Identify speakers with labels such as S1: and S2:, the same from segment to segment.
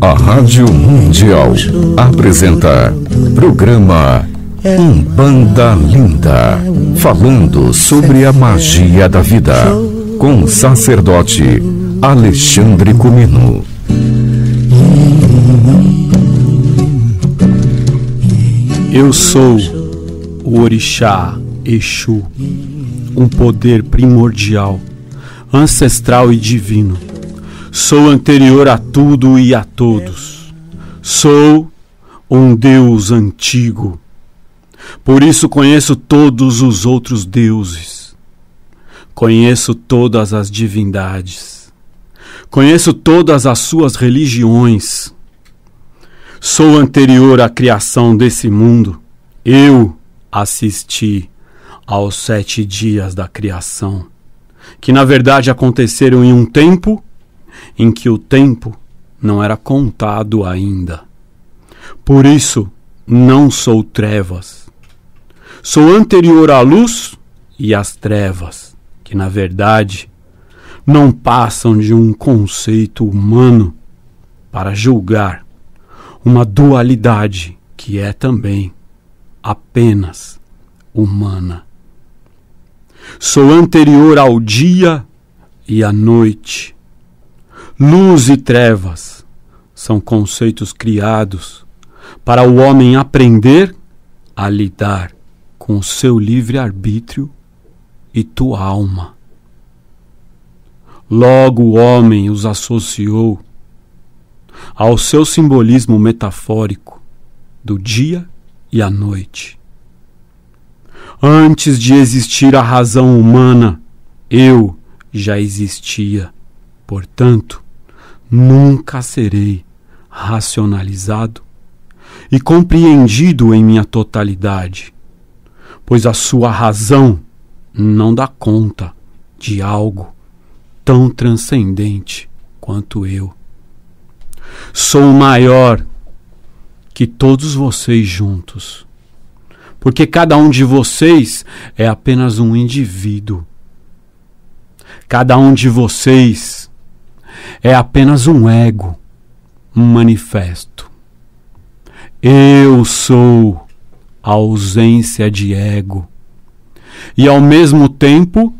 S1: A Rádio Mundial apresenta programa Umbanda Linda, falando sobre a magia da vida, com o sacerdote Alexandre Comino. Eu sou o Orixá Exu, um poder primordial, ancestral e divino. Sou anterior a tudo e a todos. Sou um Deus antigo. Por isso conheço todos os outros deuses. Conheço todas as divindades Conheço todas as suas religiões. Sou anterior à criação desse mundo. Eu assisti aos sete dias da criação, que na verdade aconteceram em um tempo em que o tempo não era contado ainda. Por isso, não sou trevas. Sou anterior à luz e às trevas, que na verdade não passam de um conceito humano para julgar uma dualidade que é também apenas humana. Sou anterior ao dia e à noite. Luz e trevas são conceitos criados para o homem aprender a lidar com o seu livre-arbítrio e tua alma. Logo o homem os associou ao seu simbolismo metafórico do dia e a noite. Antes de existir a razão humana, eu já existia. Portanto, nunca serei racionalizado e compreendido em minha totalidade, pois a sua razão não dá conta de algo tão transcendente quanto eu. Sou maior que todos vocês juntos, porque cada um de vocês é apenas um indivíduo. Cada um de vocês é apenas um ego, um manifesto. Eu sou a ausência de ego. E ao mesmo tempo,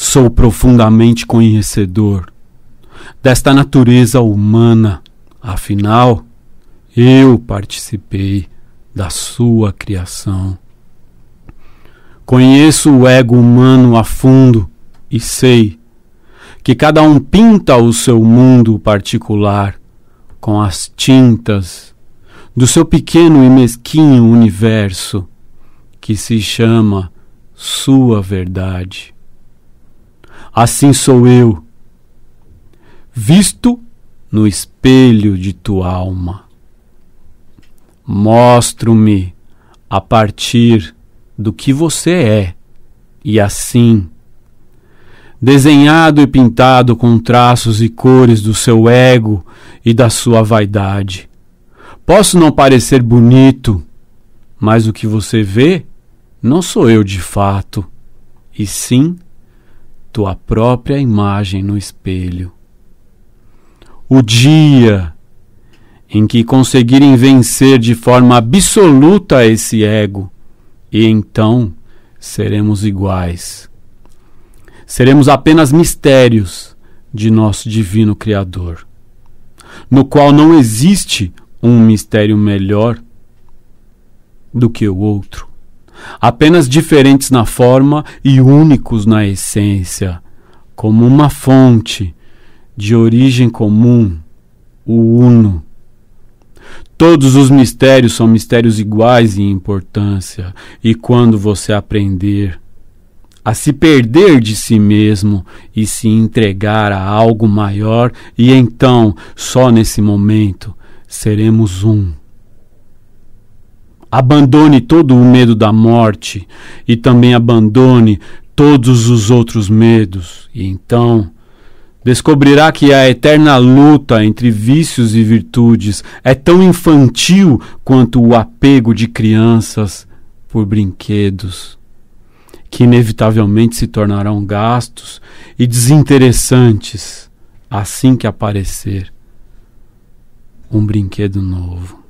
S1: Sou profundamente conhecedor desta natureza humana, afinal, eu participei da sua criação. Conheço o ego humano a fundo e sei que cada um pinta o seu mundo particular com as tintas do seu pequeno e mesquinho universo que se chama sua verdade assim sou eu, visto no espelho de tua alma. Mostro-me a partir do que você é, e assim, desenhado e pintado com traços e cores do seu ego e da sua vaidade. Posso não parecer bonito, mas o que você vê não sou eu de fato, e sim tua própria imagem no espelho. O dia em que conseguirem vencer de forma absoluta esse ego, e então seremos iguais. Seremos apenas mistérios de nosso divino Criador, no qual não existe um mistério melhor do que o outro apenas diferentes na forma e únicos na essência, como uma fonte de origem comum, o Uno. Todos os mistérios são mistérios iguais em importância, e quando você aprender a se perder de si mesmo e se entregar a algo maior, e então, só nesse momento, seremos um. Abandone todo o medo da morte e também abandone todos os outros medos. E então descobrirá que a eterna luta entre vícios e virtudes é tão infantil quanto o apego de crianças por brinquedos, que inevitavelmente se tornarão gastos e desinteressantes assim que aparecer um brinquedo novo.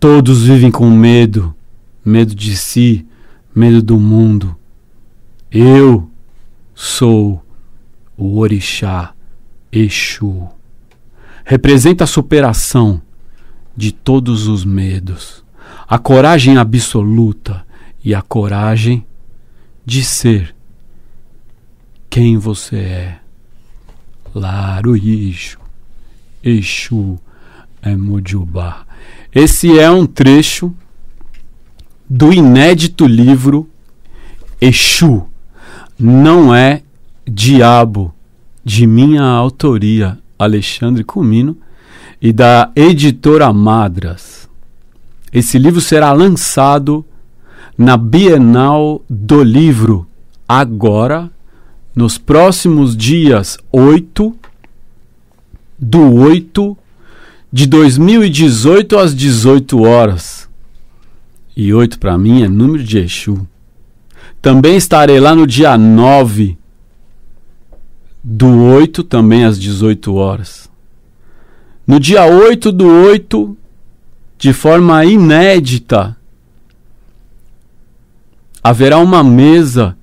S1: Todos vivem com medo, medo de si, medo do mundo. Eu sou o Orixá Exu. Representa a superação de todos os medos, a coragem absoluta e a coragem de ser quem você é. Laruixo, Exu é Mojubá. Esse é um trecho do inédito livro Exu. Não é Diabo, de minha autoria, Alexandre Comino, e da editora Madras. Esse livro será lançado na Bienal do Livro, agora, nos próximos dias 8 do 8 de 2018 às 18 horas. E 8 para mim é número de Exu. Também estarei lá no dia 9, do 8 também às 18 horas. No dia 8 do 8, de forma inédita, haverá uma mesa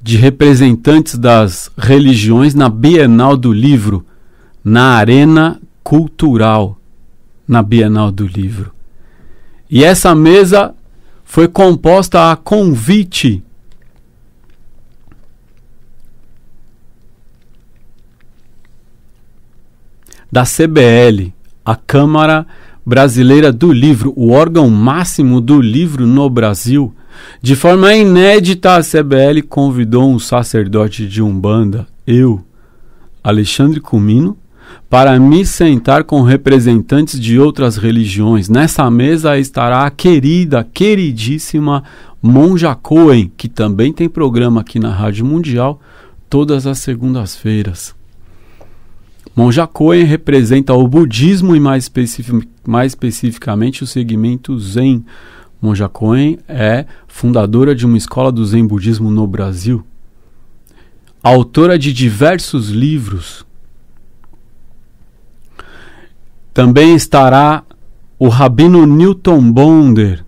S1: de representantes das religiões na Bienal do Livro, na Arena cultural na Bienal do Livro. E essa mesa foi composta a convite da CBL, a Câmara Brasileira do Livro, o órgão máximo do livro no Brasil. De forma inédita, a CBL convidou um sacerdote de Umbanda, eu, Alexandre Comino, para me sentar com representantes de outras religiões. Nessa mesa estará a querida, queridíssima Monja Cohen, que também tem programa aqui na Rádio Mundial todas as segundas-feiras. Monja Cohen representa o budismo e mais, especific mais especificamente o segmento Zen. Monja Cohen é fundadora de uma escola do Zen budismo no Brasil. Autora de diversos livros, Também estará o Rabino Newton Bonder,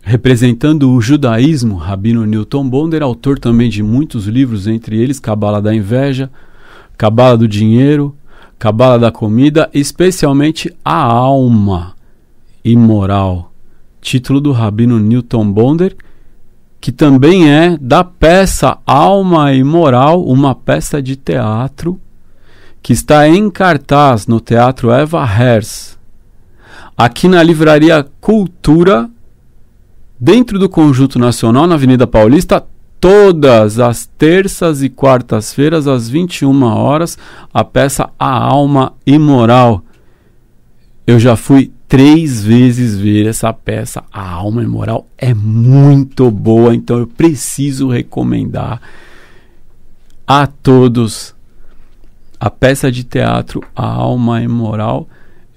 S1: representando o judaísmo. Rabino Newton Bonder, autor também de muitos livros, entre eles Cabala da Inveja, Cabala do Dinheiro, Cabala da Comida, especialmente A Alma Imoral, título do Rabino Newton Bonder, que também é da peça Alma e Moral, uma peça de teatro que está em cartaz no Teatro Eva Hers, aqui na Livraria Cultura, dentro do Conjunto Nacional, na Avenida Paulista, todas as terças e quartas-feiras, às 21 horas, a peça A Alma Imoral. Eu já fui três vezes ver essa peça. A Alma Imoral é muito boa, então eu preciso recomendar a todos a peça de teatro A Alma é Moral,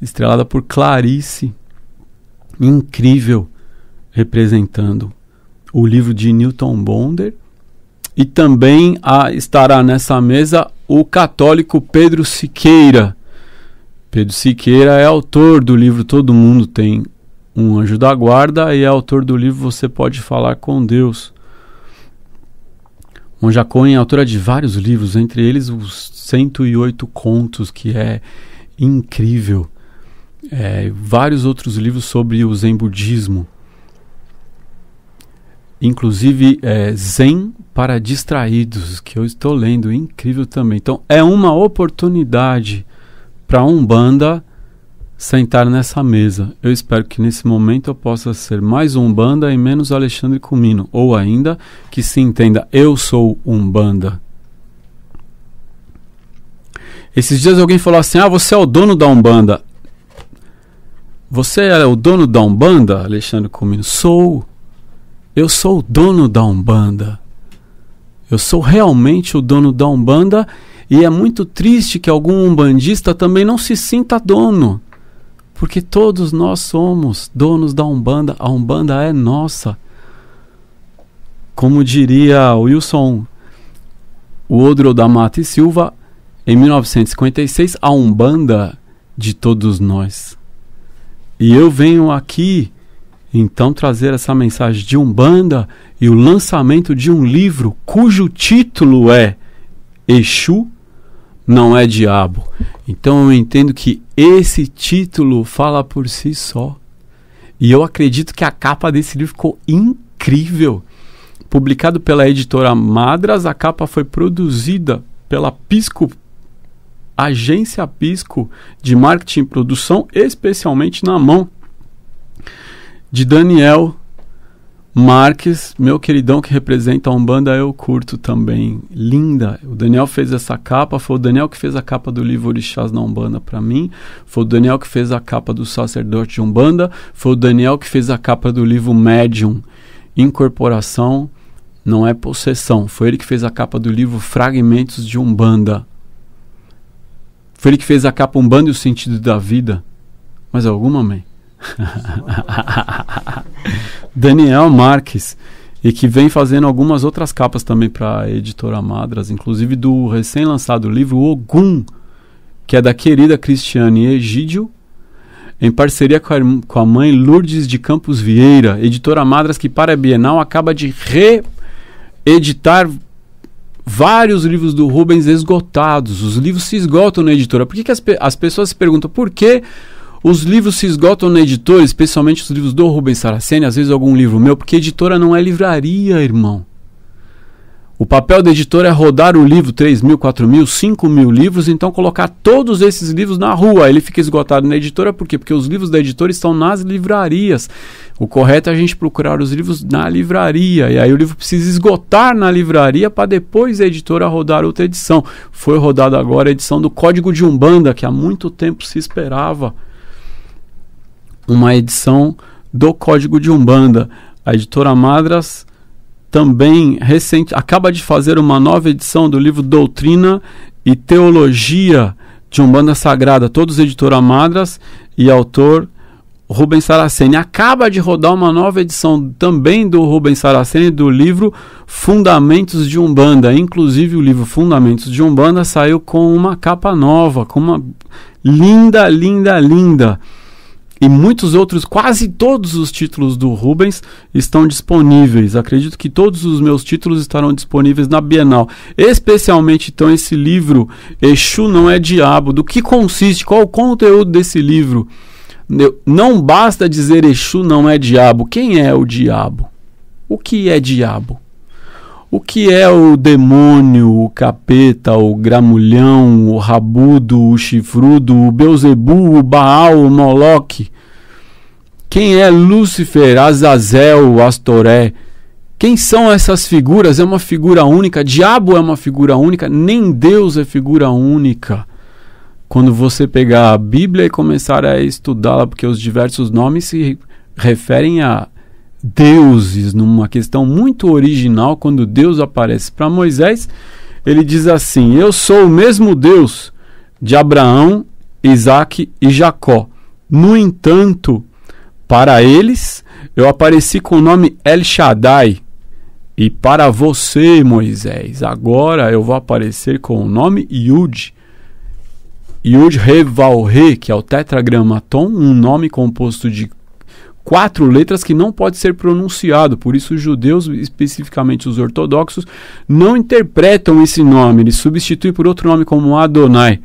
S1: estrelada por Clarice, incrível, representando o livro de Newton Bonder. E também a, estará nessa mesa o católico Pedro Siqueira. Pedro Siqueira é autor do livro Todo Mundo Tem um Anjo da Guarda e é autor do livro Você Pode Falar com Deus. Monjacon é autora de vários livros, entre eles os 108 contos, que é incrível. É, vários outros livros sobre o Zen budismo. Inclusive é, Zen para distraídos, que eu estou lendo, incrível também. Então é uma oportunidade para a Umbanda sentar nessa mesa. Eu espero que nesse momento eu possa ser mais Umbanda e menos Alexandre Comino, ou ainda que se entenda eu sou Umbanda. Esses dias alguém falou assim: "Ah, você é o dono da Umbanda". Você é o dono da Umbanda, Alexandre Comino? Sou. Eu sou o dono da Umbanda. Eu sou realmente o dono da Umbanda e é muito triste que algum umbandista também não se sinta dono porque todos nós somos donos da Umbanda, a Umbanda é nossa. Como diria Wilson Woodrow da Mata e Silva, em 1956, a Umbanda de todos nós. E eu venho aqui então trazer essa mensagem de Umbanda e o lançamento de um livro cujo título é Exu não é diabo. Então eu entendo que esse título fala por si só. E eu acredito que a capa desse livro ficou incrível. Publicado pela editora Madras, a capa foi produzida pela Pisco, agência Pisco de marketing e produção, especialmente na mão de Daniel Marques, meu queridão que representa a Umbanda, eu curto também. Linda. O Daniel fez essa capa, foi o Daniel que fez a capa do livro Orixás na Umbanda para mim, foi o Daniel que fez a capa do Sacerdote de Umbanda, foi o Daniel que fez a capa do livro Médium. Incorporação não é possessão. Foi ele que fez a capa do livro Fragmentos de Umbanda. Foi ele que fez a capa Umbanda e o sentido da vida. Mas alguma, mãe? Daniel Marques. E que vem fazendo algumas outras capas também para a editora Madras, inclusive do recém-lançado livro Ogum, que é da querida Cristiane Egídio, em parceria com a, com a, mãe Lourdes de Campos Vieira, editora Madras, que para a Bienal acaba de reeditar vários livros do Rubens esgotados. Os livros se esgotam na editora. Por que, que as, as pessoas se perguntam por que os livros se esgotam na editora, especialmente os livros do Rubens Saraceni, às vezes algum livro meu, porque editora não é livraria, irmão. O papel da editora é rodar o livro, 3 mil, 4 mil, 5 mil livros, então colocar todos esses livros na rua. Ele fica esgotado na editora, por quê? Porque os livros da editora estão nas livrarias. O correto é a gente procurar os livros na livraria. E aí o livro precisa esgotar na livraria para depois a editora rodar outra edição. Foi rodada agora a edição do Código de Umbanda, que há muito tempo se esperava uma edição do Código de Umbanda. A editora Madras também recente, acaba de fazer uma nova edição do livro Doutrina e Teologia de Umbanda Sagrada, todos editora Madras e autor Rubens Saraceni. Acaba de rodar uma nova edição também do Rubens Saraceni do livro Fundamentos de Umbanda. Inclusive, o livro Fundamentos de Umbanda saiu com uma capa nova, com uma linda, linda, linda e muitos outros, quase todos os títulos do Rubens estão disponíveis. Acredito que todos os meus títulos estarão disponíveis na Bienal. Especialmente então esse livro Exu não é diabo. Do que consiste? Qual o conteúdo desse livro? Não basta dizer Exu não é diabo. Quem é o diabo? O que é diabo? O que é o demônio, o capeta, o gramulhão, o rabudo, o chifrudo, o Beuzebu, o Baal, o Moloque? Quem é Lúcifer, Azazel, Astoré? Quem são essas figuras? É uma figura única? Diabo é uma figura única? Nem Deus é figura única. Quando você pegar a Bíblia e começar a estudá-la, porque os diversos nomes se referem a deuses, numa questão muito original, quando Deus aparece para Moisés, ele diz assim: Eu sou o mesmo Deus de Abraão, Isaac e Jacó. No entanto, para eles, eu apareci com o nome El Shaddai. E para você, Moisés, agora eu vou aparecer com o nome Yud. Yud Revalre, que é o tetragramaton, um nome composto de quatro letras que não pode ser pronunciado. Por isso, os judeus, especificamente os ortodoxos, não interpretam esse nome. Eles substituem por outro nome, como Adonai.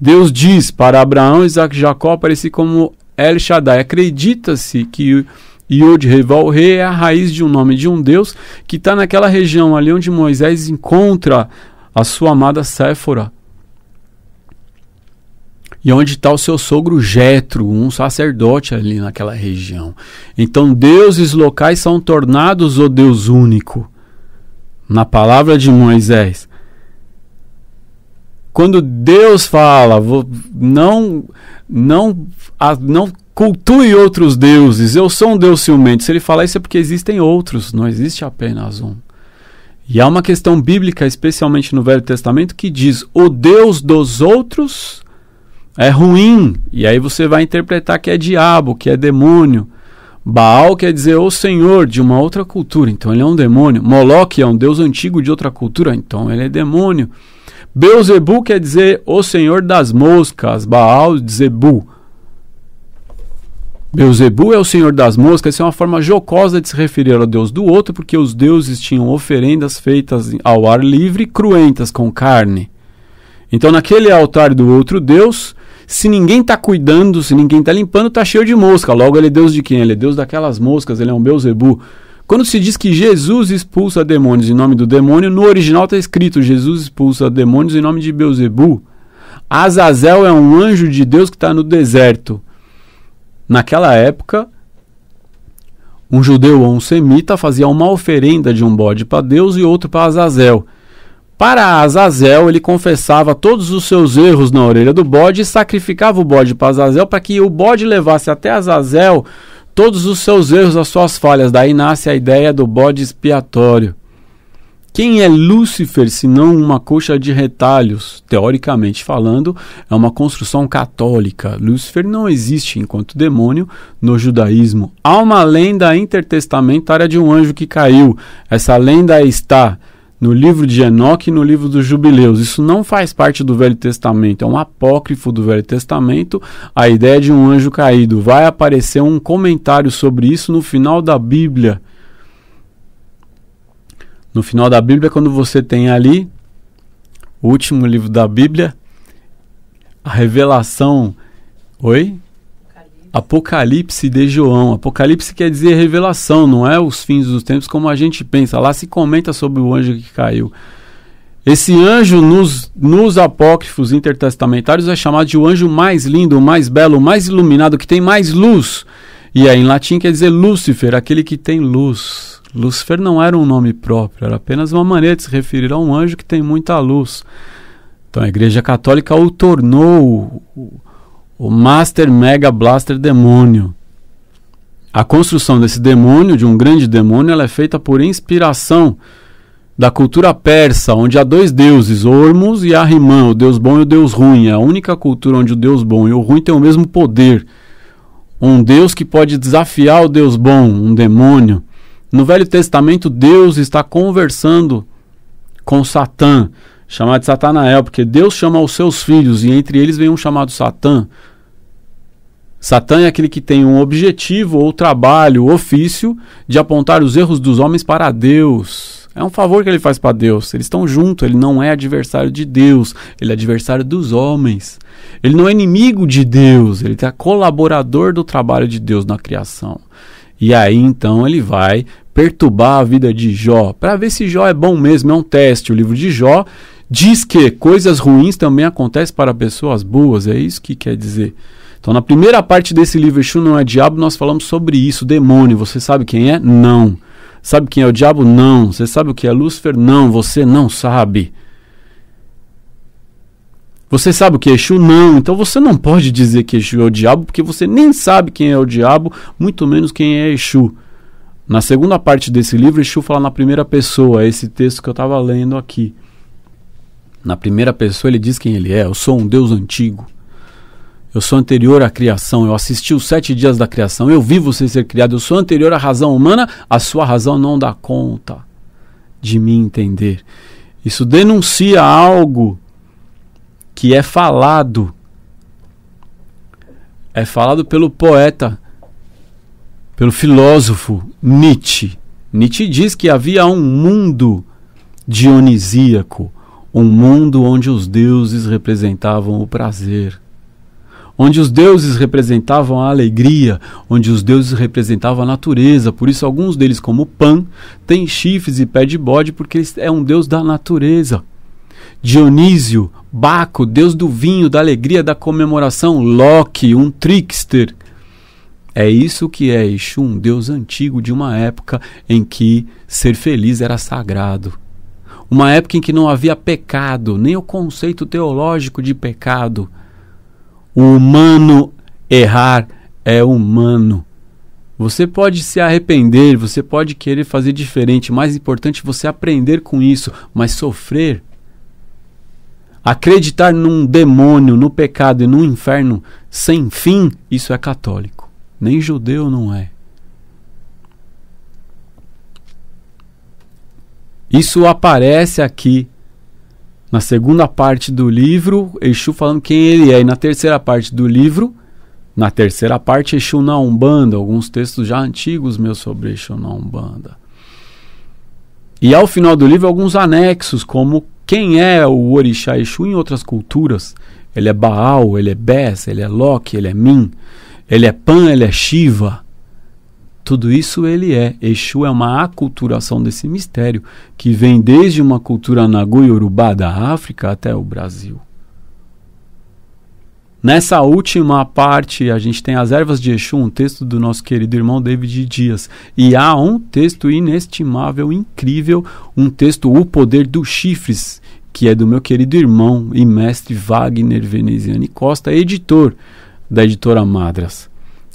S1: Deus diz para Abraão, Isaac e Jacó aparecer como El Shaddai. Acredita-se que Yod Reval Re é a raiz de um nome de um Deus que está naquela região ali onde Moisés encontra a sua amada Séfora e onde está o seu sogro Jetro, um sacerdote ali naquela região. Então, deuses locais são tornados o Deus único. Na palavra de Moisés. Quando Deus fala, não não não cultue outros deuses, eu sou um Deus ciumento. Se ele falar isso é porque existem outros, não existe apenas um. E há uma questão bíblica, especialmente no Velho Testamento, que diz: o Deus dos outros é ruim. E aí você vai interpretar que é diabo, que é demônio. Baal quer dizer o senhor de uma outra cultura, então ele é um demônio. Moloque é um deus antigo de outra cultura, então ele é demônio. Beuzebu quer dizer o senhor das moscas, Baal Zebu. Beuzebu é o senhor das moscas, isso é uma forma jocosa de se referir ao deus do outro, porque os deuses tinham oferendas feitas ao ar livre, cruentas com carne. Então, naquele altar do outro deus, se ninguém está cuidando, se ninguém está limpando, está cheio de mosca. Logo, ele é Deus de quem? Ele é Deus daquelas moscas, ele é um Beuzebu. Quando se diz que Jesus expulsa demônios em nome do demônio, no original está escrito Jesus expulsa demônios em nome de Beuzebu. Azazel é um anjo de Deus que está no deserto. Naquela época, um judeu ou um semita fazia uma oferenda de um bode para Deus e outro para Azazel. Para Azazel, ele confessava todos os seus erros na orelha do bode e sacrificava o bode para Azazel para que o bode levasse até Azazel todos os seus erros, as suas falhas. Daí nasce a ideia do bode expiatório. Quem é Lúcifer se não uma coxa de retalhos? Teoricamente falando, é uma construção católica. Lúcifer não existe enquanto demônio no judaísmo. Há uma lenda intertestamentária de um anjo que caiu. Essa lenda está no livro de Enoque e no livro dos Jubileus. Isso não faz parte do Velho Testamento, é um apócrifo do Velho Testamento, a ideia de um anjo caído. Vai aparecer um comentário sobre isso no final da Bíblia. No final da Bíblia, quando você tem ali o último livro da Bíblia, a revelação. Oi? Apocalipse de João. Apocalipse quer dizer revelação, não é os fins dos tempos como a gente pensa. Lá se comenta sobre o anjo que caiu. Esse anjo nos, nos apócrifos intertestamentários é chamado de o anjo mais lindo, mais belo, mais iluminado, que tem mais luz. E aí em latim quer dizer Lúcifer, aquele que tem luz. Lúcifer não era um nome próprio, era apenas uma maneira de se referir a um anjo que tem muita luz. Então a Igreja Católica o tornou o Master Mega Blaster Demônio. A construção desse demônio, de um grande demônio, ela é feita por inspiração da cultura persa, onde há dois deuses, Hormuz e Arrimã, o deus bom e o deus ruim. É a única cultura onde o deus bom e o ruim têm o mesmo poder. Um deus que pode desafiar o deus bom, um demônio. No Velho Testamento, Deus está conversando com Satã, chamado de Satanael, porque Deus chama os seus filhos e entre eles vem um chamado Satã. Satã é aquele que tem um objetivo ou trabalho, ofício de apontar os erros dos homens para Deus. É um favor que ele faz para Deus. Eles estão juntos, ele não é adversário de Deus, ele é adversário dos homens. Ele não é inimigo de Deus, ele é colaborador do trabalho de Deus na criação. E aí então ele vai perturbar a vida de Jó, para ver se Jó é bom mesmo, é um teste. O livro de Jó diz que coisas ruins também acontecem para pessoas boas, é isso que quer dizer. Então, na primeira parte desse livro, Exu não é diabo, nós falamos sobre isso. Demônio, você sabe quem é? Não. Sabe quem é o diabo? Não. Você sabe o que é Lúcifer? Não. Você não sabe. Você sabe o que é Exu? Não. Então você não pode dizer que Exu é o diabo, porque você nem sabe quem é o diabo, muito menos quem é Exu. Na segunda parte desse livro, Exu fala na primeira pessoa, é esse texto que eu estava lendo aqui. Na primeira pessoa, ele diz quem ele é: Eu sou um Deus antigo. Eu sou anterior à criação, eu assisti os sete dias da criação, eu vi você ser criado, eu sou anterior à razão humana, a sua razão não dá conta de me entender. Isso denuncia algo que é falado. É falado pelo poeta, pelo filósofo Nietzsche. Nietzsche diz que havia um mundo dionisíaco, um mundo onde os deuses representavam o prazer onde os deuses representavam a alegria, onde os deuses representavam a natureza. Por isso, alguns deles, como Pan, têm chifres e pé de bode, porque é um deus da natureza. Dionísio, Baco, deus do vinho, da alegria, da comemoração. Loki, um trickster. É isso que é Exu, um deus antigo de uma época em que ser feliz era sagrado. Uma época em que não havia pecado, nem o conceito teológico de pecado o humano errar é humano. Você pode se arrepender, você pode querer fazer diferente, mais importante é você aprender com isso, mas sofrer. Acreditar num demônio, no pecado e no inferno sem fim, isso é católico. Nem judeu não é. Isso aparece aqui na segunda parte do livro, Exu falando quem ele é. E na terceira parte do livro, na terceira parte, Exu na Umbanda. Alguns textos já antigos meus sobre Exu na Umbanda. E ao final do livro, alguns anexos, como quem é o Orixá Exu em outras culturas. Ele é Baal, ele é Bes, ele é Loki, ele é Min, ele é Pan, ele é Shiva. Tudo isso ele é. Exu é uma aculturação desse mistério que vem desde uma cultura nagu yorubá da África até o Brasil. Nessa última parte, a gente tem As Ervas de Exu, um texto do nosso querido irmão David Dias. E há um texto inestimável, incrível, um texto O Poder dos Chifres, que é do meu querido irmão e mestre Wagner Veneziani Costa, editor da editora Madras.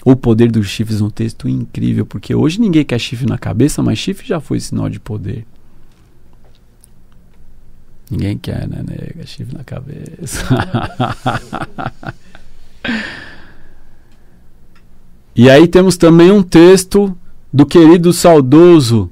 S1: O poder dos chifres um texto é incrível, porque hoje ninguém quer chifre na cabeça, mas chifre já foi sinal de poder. Ninguém quer, né, nega? Chifre na cabeça. e aí temos também um texto do querido saudoso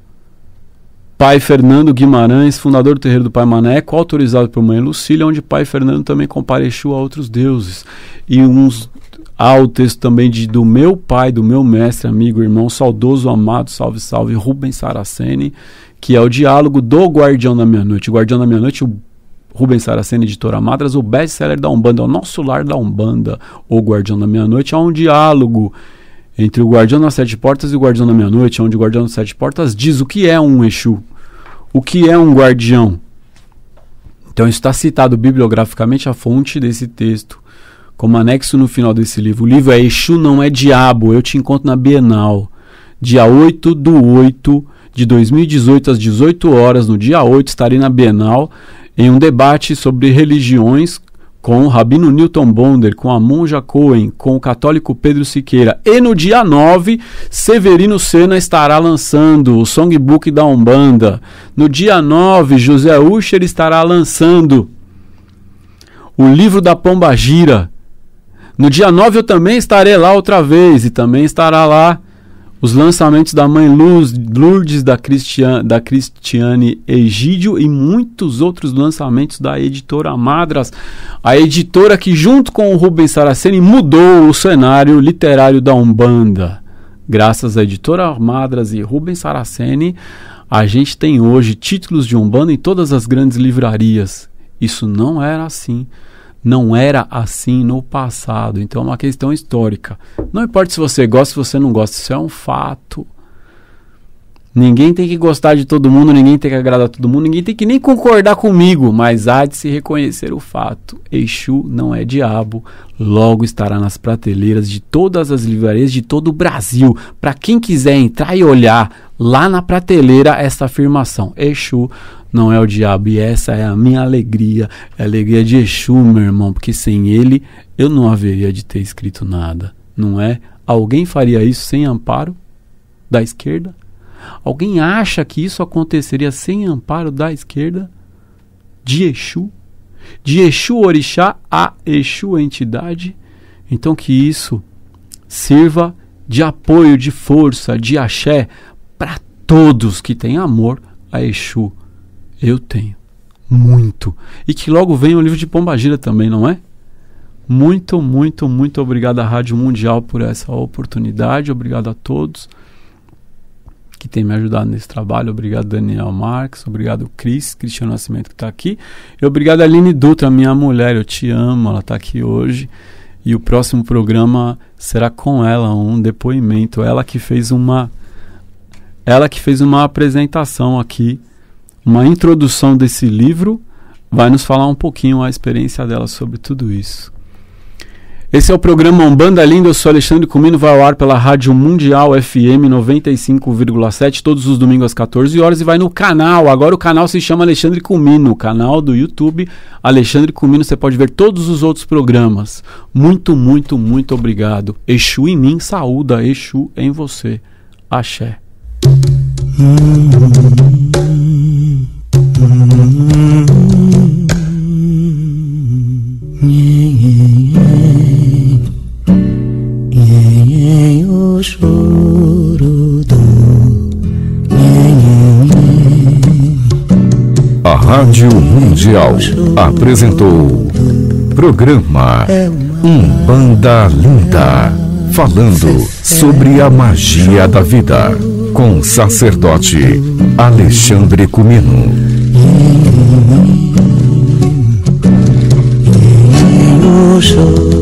S1: Pai Fernando Guimarães, fundador do terreiro do Pai Maneco, autorizado por Mãe Lucília, onde Pai Fernando também compareceu a outros deuses. E uns Há o texto também de do meu pai, do meu mestre, amigo, irmão, saudoso, amado, salve, salve, Rubens Saraceni, que é o diálogo do Guardião da Meia-Noite. O Guardião da Meia-Noite, o Rubens Saraceni, editora Madras, o best-seller da Umbanda, é o nosso lar da Umbanda, o Guardião da Meia-Noite, há é um diálogo entre o Guardião das Sete Portas e o Guardião da Meia-Noite, onde o Guardião das Sete Portas diz o que é um Exu, o que é um guardião. Então está citado bibliograficamente a fonte desse texto como anexo no final desse livro, o livro é Exu Não É Diabo, Eu Te Encontro na Bienal, dia 8 do 8 de 2018, às 18 horas, no dia 8, estarei na Bienal em um debate sobre religiões com o Rabino Newton Bonder, com a Monja Cohen, com o católico Pedro Siqueira. E no dia 9, Severino Sena estará lançando o Songbook da Umbanda. No dia 9, José Usher estará lançando o livro da Pomba Gira. No dia 9 eu também estarei lá outra vez e também estará lá os lançamentos da Mãe Luz, Lourdes, da, Cristian, da Cristiane Egídio e muitos outros lançamentos da editora Madras. A editora que, junto com o Rubens Saraceni, mudou o cenário literário da Umbanda. Graças à editora Madras e Rubens Saraceni, a gente tem hoje títulos de Umbanda em todas as grandes livrarias. Isso não era assim não era assim no passado. Então é uma questão histórica. Não importa se você gosta, se você não gosta, isso é um fato. Ninguém tem que gostar de todo mundo, ninguém tem que agradar todo mundo, ninguém tem que nem concordar comigo, mas há de se reconhecer o fato. Exu não é diabo, logo estará nas prateleiras de todas as livrarias de todo o Brasil. Para quem quiser entrar e olhar lá na prateleira essa afirmação: Exu não é o diabo, e essa é a minha alegria, é a alegria de Exu, meu irmão, porque sem ele eu não haveria de ter escrito nada, não é? Alguém faria isso sem amparo da esquerda? Alguém acha que isso aconteceria sem amparo da esquerda? De Exu? De Exu Orixá a Exu entidade? Então que isso sirva de apoio, de força, de axé para todos que têm amor a Exu. Eu tenho. Muito. E que logo venha o livro de Pombagira também, não é? Muito, muito, muito obrigado à Rádio Mundial por essa oportunidade. Obrigado a todos que tem me ajudado nesse trabalho. Obrigado, Daniel Marques. Obrigado, Cris, Cristiano Nascimento, que está aqui. E obrigado, Aline Dutra, minha mulher. Eu te amo, ela está aqui hoje. E o próximo programa será com ela, um depoimento. Ela que fez uma. Ela que fez uma apresentação aqui, uma introdução desse livro, vai nos falar um pouquinho a experiência dela sobre tudo isso. Esse é o programa Umbanda Linda. Eu sou Alexandre Comino, vai ao ar pela Rádio Mundial FM 95,7 todos os domingos às 14 horas e vai no canal. Agora o canal se chama Alexandre Comino, canal do YouTube Alexandre Comino. Você pode ver todos os outros programas. Muito, muito, muito obrigado. Exu em mim, saúda. Exu em você. Axé. Hum. apresentou apresentou programa Umbanda Linda, falando sobre a magia da vida, com o sacerdote Alexandre Cumino. Show.